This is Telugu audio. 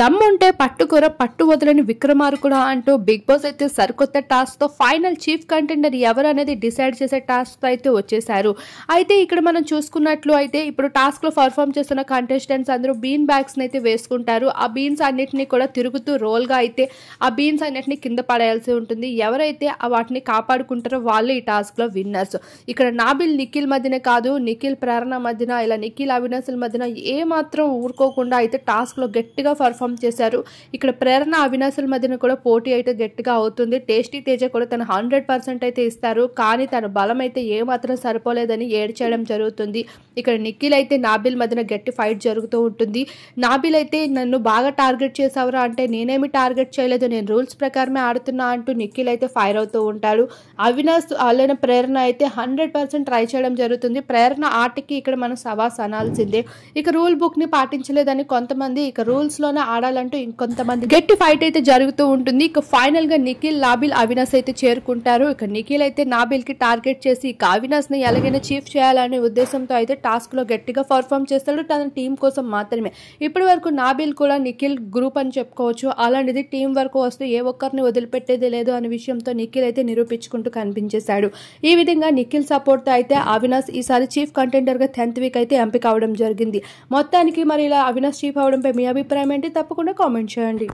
దమ్ముంటే పట్టుకూర పట్టు వదలని విక్రమార్కుడా అంటూ బిగ్ బాస్ అయితే సరికొత్త టాస్క్ తో ఫైనల్ చీఫ్ కంటెండర్ ఎవరు అనేది డిసైడ్ చేసే టాస్క్తో అయితే వచ్చేసారు అయితే ఇక్కడ మనం చూసుకున్నట్లు అయితే ఇప్పుడు టాస్క్లో పర్ఫామ్ చేస్తున్న కంటెస్టెంట్స్ అందరూ బీన్ బ్యాగ్స్ని అయితే వేసుకుంటారు ఆ బీన్స్ అన్నిటినీ కూడా తిరుగుతూ రోల్గా అయితే ఆ బీన్స్ అన్నిటినీ కింద పడేయాల్సి ఉంటుంది ఎవరైతే వాటిని కాపాడుకుంటారో వాళ్ళు ఈ టాస్క్లో విన్నర్స్ ఇక్కడ నాబిల్ నిఖిల్ మధ్యనే కాదు నిఖిల్ ప్రేరణ మధ్యన ఇలా నిఖిల్ అవినాశుల మధ్యన ఏమాత్రం ఊరుకోకుండా అయితే టాస్క్ లో గట్టిగా పర్ఫామ్ చేశారు ఇక్కడ ప్రేరణ అవినాశుల మధ్యన కూడా పోటీ అయితే గట్టిగా అవుతుంది టేస్టీ తేజ కూడా తను హండ్రెడ్ పర్సెంట్ అయితే ఇస్తారు కానీ తన బలం అయితే ఏమాత్రం సరిపోలేదని ఏడ్చేయడం జరుగుతుంది ఇక్కడ నిఖిల్ అయితే నాబిల్ మధ్యన గట్టి ఫైట్ జరుగుతూ ఉంటుంది నాబిల్ అయితే నన్ను బాగా టార్గెట్ చేసావురా అంటే నేనేమి టార్గెట్ చేయలేదు నేను రూల్స్ ప్రకారమే ఆడుతున్నా అంటూ నిఖిల్ అయితే ఫైర్ అవుతూ ఉంటాడు అవినాష్ అలానే ప్రేరణ అయితే హండ్రెడ్ పర్సెంట్ ట్రై చేయడం జరుగుతుంది ప్రేరణ ఆటకి ఇక్కడ మనం సవాస్ అనాల్సిందే ఇక రూల్ బుక్ని పాటించలేదని కొంతమంది ఇక లోన ఆడాలంటూ ఇంకొంతమంది గట్టి ఫైట్ అయితే జరుగుతూ ఉంటుంది ఇక ఫైనల్ గా నిఖిల్ నాబిల్ అవినాష్ అయితే చేరుకుంటారు ఇక నిఖిల్ అయితే నాబిల్ కి టార్గెట్ చేసి ఇక అవినాష్ ని ఎలాగైనా చీఫ్ చేయాలనే ఉద్దేశంతో అయితే టాస్క్ లో గట్టిగా పర్ఫామ్ చేస్తాడు తన టీం కోసం మాత్రమే ఇప్పటి వరకు నాబిల్ కూడా నిఖిల్ గ్రూప్ అని చెప్పుకోవచ్చు అలాంటిది టీం వరకు వస్తే ఏ ఒక్కరిని వదిలిపెట్టేది లేదు అనే విషయంతో నిఖిల్ అయితే నిరూపించుకుంటూ కనిపించేశాడు ఈ విధంగా నిఖిల్ సపోర్ట్తో అయితే అవినాష్ ఈసారి చీఫ్ గా టెన్త్ వీక్ అయితే ఎంపిక అవడం జరిగింది మొత్తానికి మరి ఇలా అవినాష్ చీఫ్ అవడంపై మీ అభిప్రాయం ఏంటి తప్పకుండా కామెంట్ చేయండి